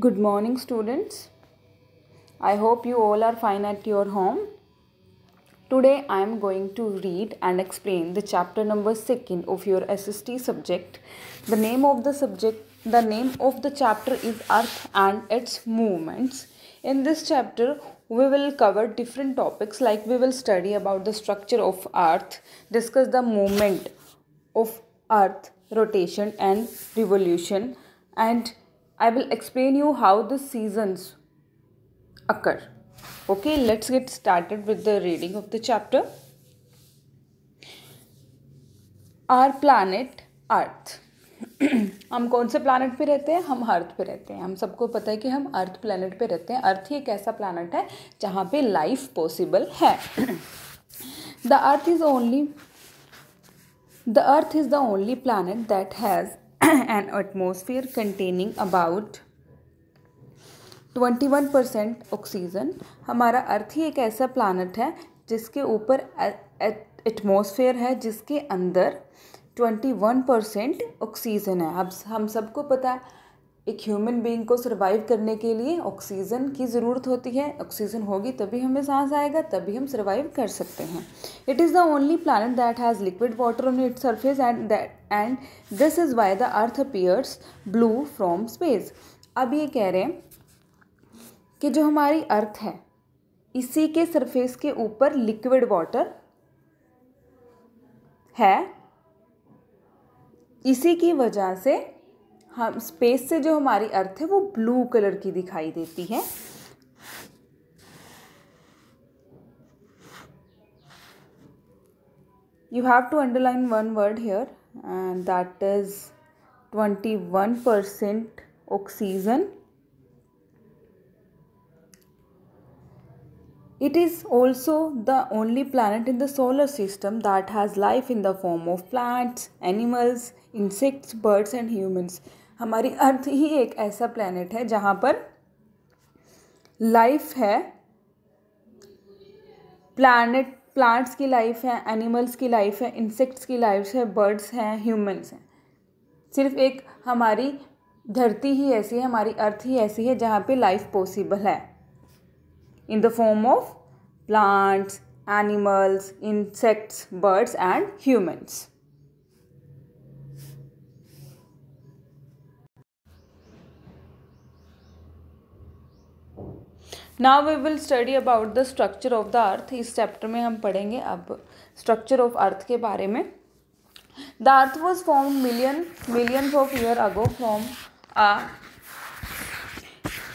Good morning students. I hope you all are fine at your home. Today I am going to read and explain the chapter number second of your SST subject. The name of the subject, the name of the chapter is Earth and its movements. In this chapter we will cover different topics like we will study about the structure of Earth, discuss the movement of Earth, rotation and revolution and I will explain you how the seasons occur. Okay, let's get started with the reading of the chapter. Our planet Earth. हम कौन से planet पे रहते हैं हम अर्थ पे रहते हैं हम सबको पता है कि हम अर्थ प्लानट पे रहते हैं अर्थ ही एक ऐसा प्लानट है जहाँ पे लाइफ पॉसिबल है the earth is only the earth is the only planet that has an atmosphere containing about one percent oxygen हमारा अर्थ ही एक ऐसा प्लानट है जिसके ऊपर एटमोसफेयर है जिसके अंदर ट्वेंटी वन परसेंट ऑक्सीजन है अब हम सबको पता है एक ह्यूमन बीइंग को सर्वाइव करने के लिए ऑक्सीजन की ज़रूरत होती है ऑक्सीजन होगी तभी हमें सांस आएगा तभी हम सर्वाइव कर सकते हैं it is the only planet that has liquid water on it surface and that and this is why the earth appears blue from space अब ये कह रहे हैं कि जो हमारी अर्थ है इसी के सरफेस के ऊपर लिक्विड वाटर है इसी की वजह से हम स्पेस से जो हमारी अर्थ है वो ब्लू कलर की दिखाई देती है you have to underline one word here and that is twenty one percent oxygen it is also the only planet in the solar system that has life in the form of plants animals insects birds and humans हमारी earth ही एक ऐसा planet है जहाँ पर life है planet plants की life है animals की लाइफ है इंसेक्ट्स की लाइफ है बर्ड्स हैं ह्यूमंस हैं सिर्फ एक हमारी धरती ही ऐसी है हमारी अर्थ ही ऐसी है जहाँ पे लाइफ पॉसिबल है in the form of plants animals insects birds and humans now we will study about the structure of the earth इस चैप्टर में हम पढ़ेंगे अब स्ट्रक्चर ऑफ अर्थ के बारे में the earth was form million millions of year ago form a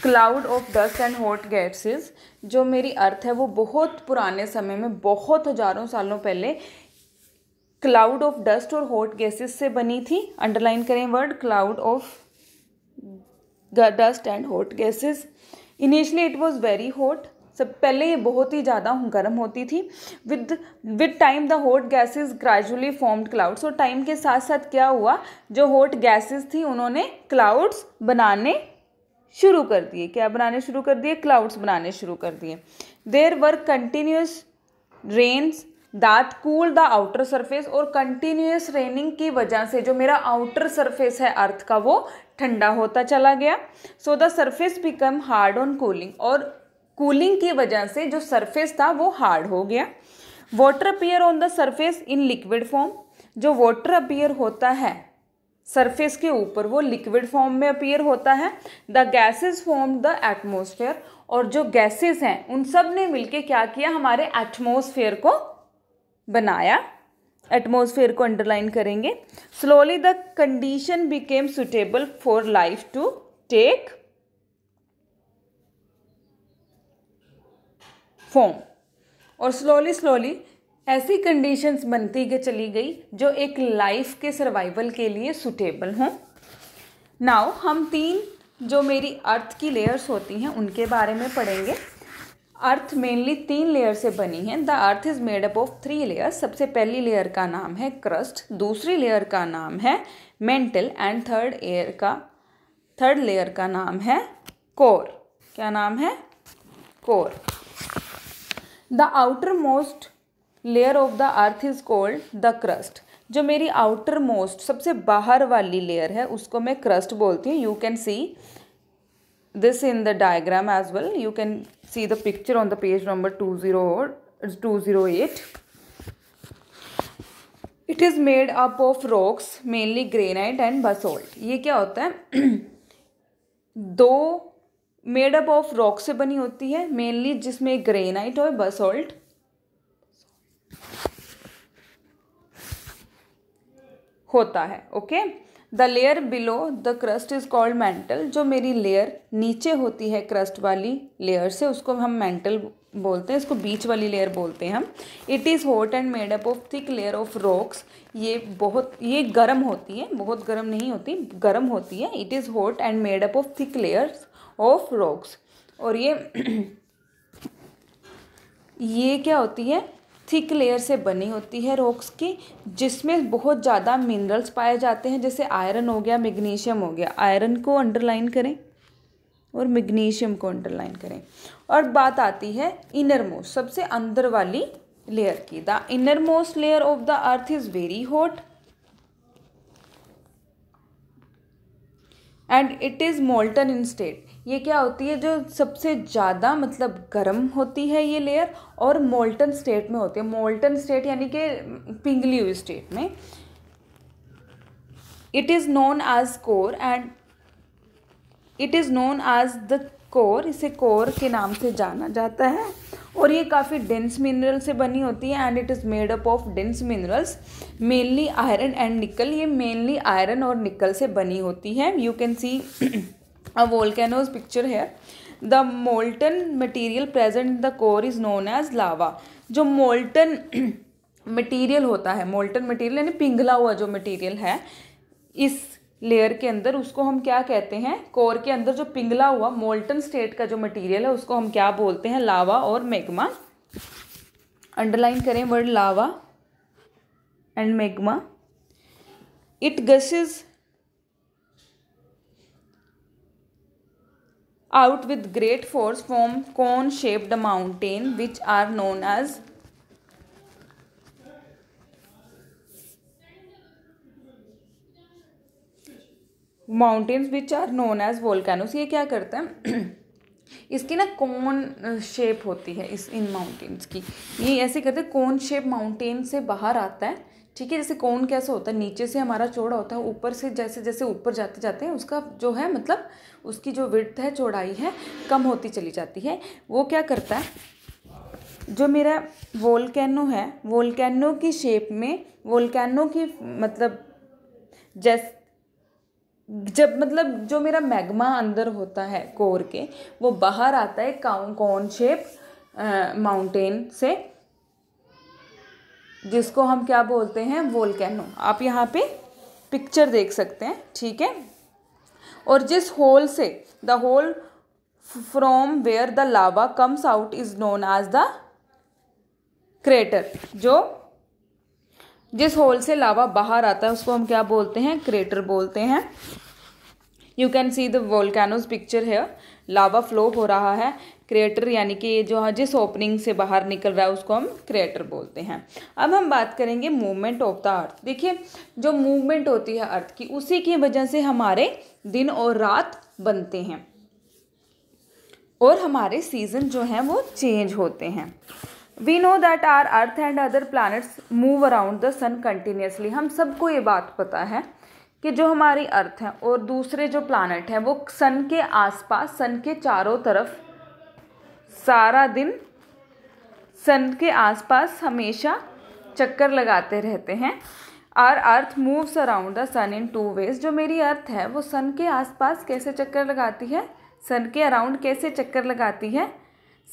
cloud of dust and hot gases जो मेरी अर्थ है वो बहुत पुराने समय में बहुत हजारों सालों पहले क्लाउड ऑफ डस्ट और हॉट गैसेस से बनी थी अंडरलाइन करें word cloud of dust and hot gases initially it was very hot सब पहले ये बहुत ही ज़्यादा गर्म होती थी with with time the hot gases gradually formed clouds और टाइम के साथ साथ क्या हुआ जो हॉट गैसेस थी उन्होंने क्लाउड्स बनाने शुरू कर दिए क्या बनाने शुरू कर दिए क्लाउड्स बनाने शुरू कर दिए there were continuous rains that cool the outer surface और कंटिन्यूस रेनिंग की वजह से जो मेरा आउटर सरफेस है अर्थ का वो ठंडा होता चला गया so the surface become hard on cooling और कूलिंग की वजह से जो सरफेस था वो हार्ड हो गया water appear on the surface in liquid form जो वाटर अपियर होता है सरफेस के ऊपर वो लिक्विड फॉर्म में अपियर होता है the gases form the atmosphere और जो गैसेज हैं उन सब ने मिलकर क्या किया हमारे एटमोसफेयर को बनाया एटमोसफेयर को अंडरलाइन करेंगे slowly the condition became suitable for life to take form और स्लोली स्लोली ऐसी कंडीशंस बनती के चली गई जो एक लाइफ के सर्वाइवल के लिए सुटेबल हों नाउ हम तीन जो मेरी अर्थ की लेयर्स होती हैं उनके बारे में पढ़ेंगे अर्थ मेनली तीन लेयर से बनी है the earth is made up of three layer सबसे पहली लेयर का नाम है क्रस्ट दूसरी लेयर का नाम है मेंटल एंड थर्ड एयर का थर्ड लेयर का नाम है कोर क्या नाम है core the outer most layer of the earth is called the crust जो मेरी आउटर मोस्ट सबसे बाहर वाली लेयर है उसको मैं क्रस्ट बोलती हूँ you can see this in the diagram as well. You can see the picture on the page number 20 208. it is made up of rocks mainly granite and basalt ye kya hota hai do made up of rock से बनी होती है mainly जिसमें granite और basalt होता है okay okay? The layer below the crust is called mantle जो मेरी लेयर नीचे होती है क्रस्ट वाली लेयर से उसको हम मेंटल बोलते हैं इसको बीच वाली लेयर बोलते हैं हम it is hot and made up of thick layer of rocks ये बहुत ये गर्म होती है बहुत गर्म नहीं होती गर्म होती है it is hot and made up of thick layers of rocks और ये ये क्या होती है थिक लेयर से बनी होती है रॉक्स की जिसमें बहुत ज़्यादा मिनरल्स पाए जाते हैं जैसे आयरन हो गया मैग्नीशियम हो गया आयरन को अंडरलाइन करें और मैग्नीशियम को अंडरलाइन करें और बात आती है इनर मोस्ट सबसे अंदर वाली लेयर की the inner most layer of the earth is very hot and it is molten in state ये क्या होती है जो सबसे ज़्यादा मतलब गर्म होती है ये लेयर और मोल्टन स्टेट में होती है मोल्टन स्टेट यानी कि पिंगली हुई स्टेट में it is known as core and it is known as the core इसे कोर के नाम से जाना जाता है और ये काफ़ी डेंस मिनरल से बनी होती है and it is made up of dense minerals mainly iron and nickel ये मेनली आयरन और निकल से बनी होती है you can see a volcanoes picture है the molten material present in the core is known as lava जो molten material होता है मोल्टन मटीरियल यानी पिघला हुआ जो मटीरियल है इस लेयर के अंदर उसको हम क्या कहते हैं कोर के अंदर जो पिंगला हुआ मोल्टन स्टेट का जो मटेरियल है उसको हम क्या बोलते हैं लावा और मेगमा अंडरलाइन करें word lava and magma it gushes out with great force from cone shaped mountain which are known as mountains which are known as volcanoes ये क्या करता है इसकी ना कौन शेप होती है इस इन माउंटेन्स की ये ऐसे करते हैं कौन शेप माउंटेन से बाहर आता है ठीक है जैसे कौन कैसा होता है नीचे से हमारा चौड़ा होता है ऊपर से जैसे जैसे ऊपर जाते जाते हैं उसका जो है मतलब उसकी जो विड्थ है चौड़ाई है कम होती चली जाती है वो क्या करता है जो मेरा वोल्केनो है वोल्केनो की शेप में वोल्केनो की मतलब जैस जब मतलब जो मेरा मैग्मा अंदर होता है कोर के वो बाहर आता है काउन कौन शेप माउंटेन से जिसको हम क्या बोलते हैं वोल्केनो आप यहाँ पे पिक्चर देख सकते हैं ठीक है और जिस होल से the hole from where the lava comes out is known as the crater जो जिस होल से लावा बाहर आता है उसको हम क्या बोलते हैं क्रेटर बोलते हैं you can see the volcanoes picture है लावा फ्लो हो रहा है क्रिएटर यानी कि ये जो है जिस ओपनिंग से बाहर निकल रहा है उसको हम क्रिएटर बोलते हैं अब हम बात करेंगे मूवमेंट ऑफ द अर्थ देखिए जो मूवमेंट होती है अर्थ की उसी की वजह से हमारे दिन और रात बनते हैं और हमारे सीज़न जो हैं वो चेंज होते हैं we know that our earth and other planets move around the sun continuously हम सबको ये बात पता है कि जो हमारी अर्थ है और दूसरे जो प्लानट हैं वो सन के आसपास सन के चारों तरफ सारा दिन सन के आसपास हमेशा चक्कर लगाते रहते हैं our earth moves around the sun in two ways जो मेरी अर्थ है वो सन के आसपास कैसे चक्कर लगाती है सन के अराउंड कैसे चक्कर लगाती है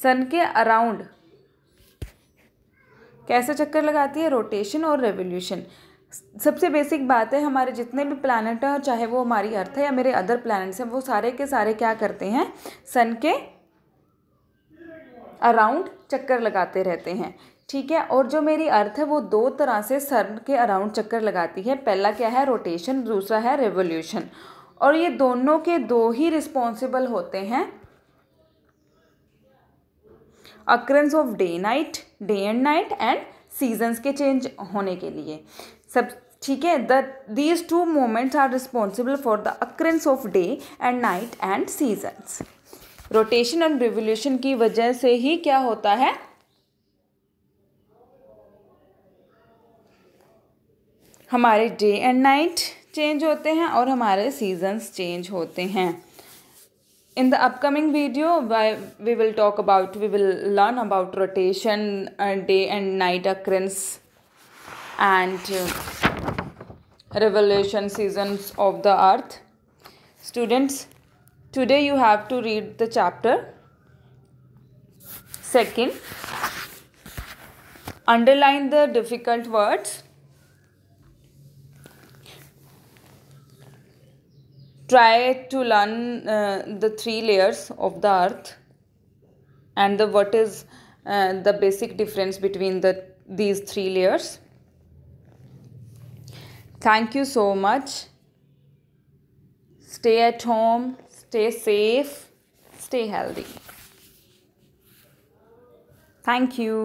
सन के अराउंड कैसे चक्कर लगाती है रोटेशन और रेवोल्यूशन सबसे बेसिक बात है हमारे जितने भी प्लानट हैं चाहे वो हमारी अर्थ है या मेरे अदर प्लानट्स हैं वो सारे के सारे क्या करते हैं सन के अराउंड चक्कर लगाते रहते हैं ठीक है और जो मेरी अर्थ है वो दो तरह से सन के अराउंड चक्कर लगाती है पहला क्या है रोटेशन दूसरा है रेवोल्यूशन और ये दोनों के दो ही रिस्पॉन्सिबल होते हैं occurrence of day night day and night and seasons के चेंज होने के लिए सब ठीक है the these two movements are responsible for the occurrence of day and night and seasons rotation and revolution की वजह से ही क्या होता है हमारे डे एंड नाइट चेंज होते हैं और हमारे सीजन्स चेंज होते हैं in the upcoming video we will talk about we will learn about rotation and uh, day and night occurrence and uh, revelation seasons of the earth students today you have to read the chapter second underline the difficult words try to learn uh, the three layers of the earth and the what is uh, the basic difference between the these three layers thank you so much stay at home stay safe stay healthy thank you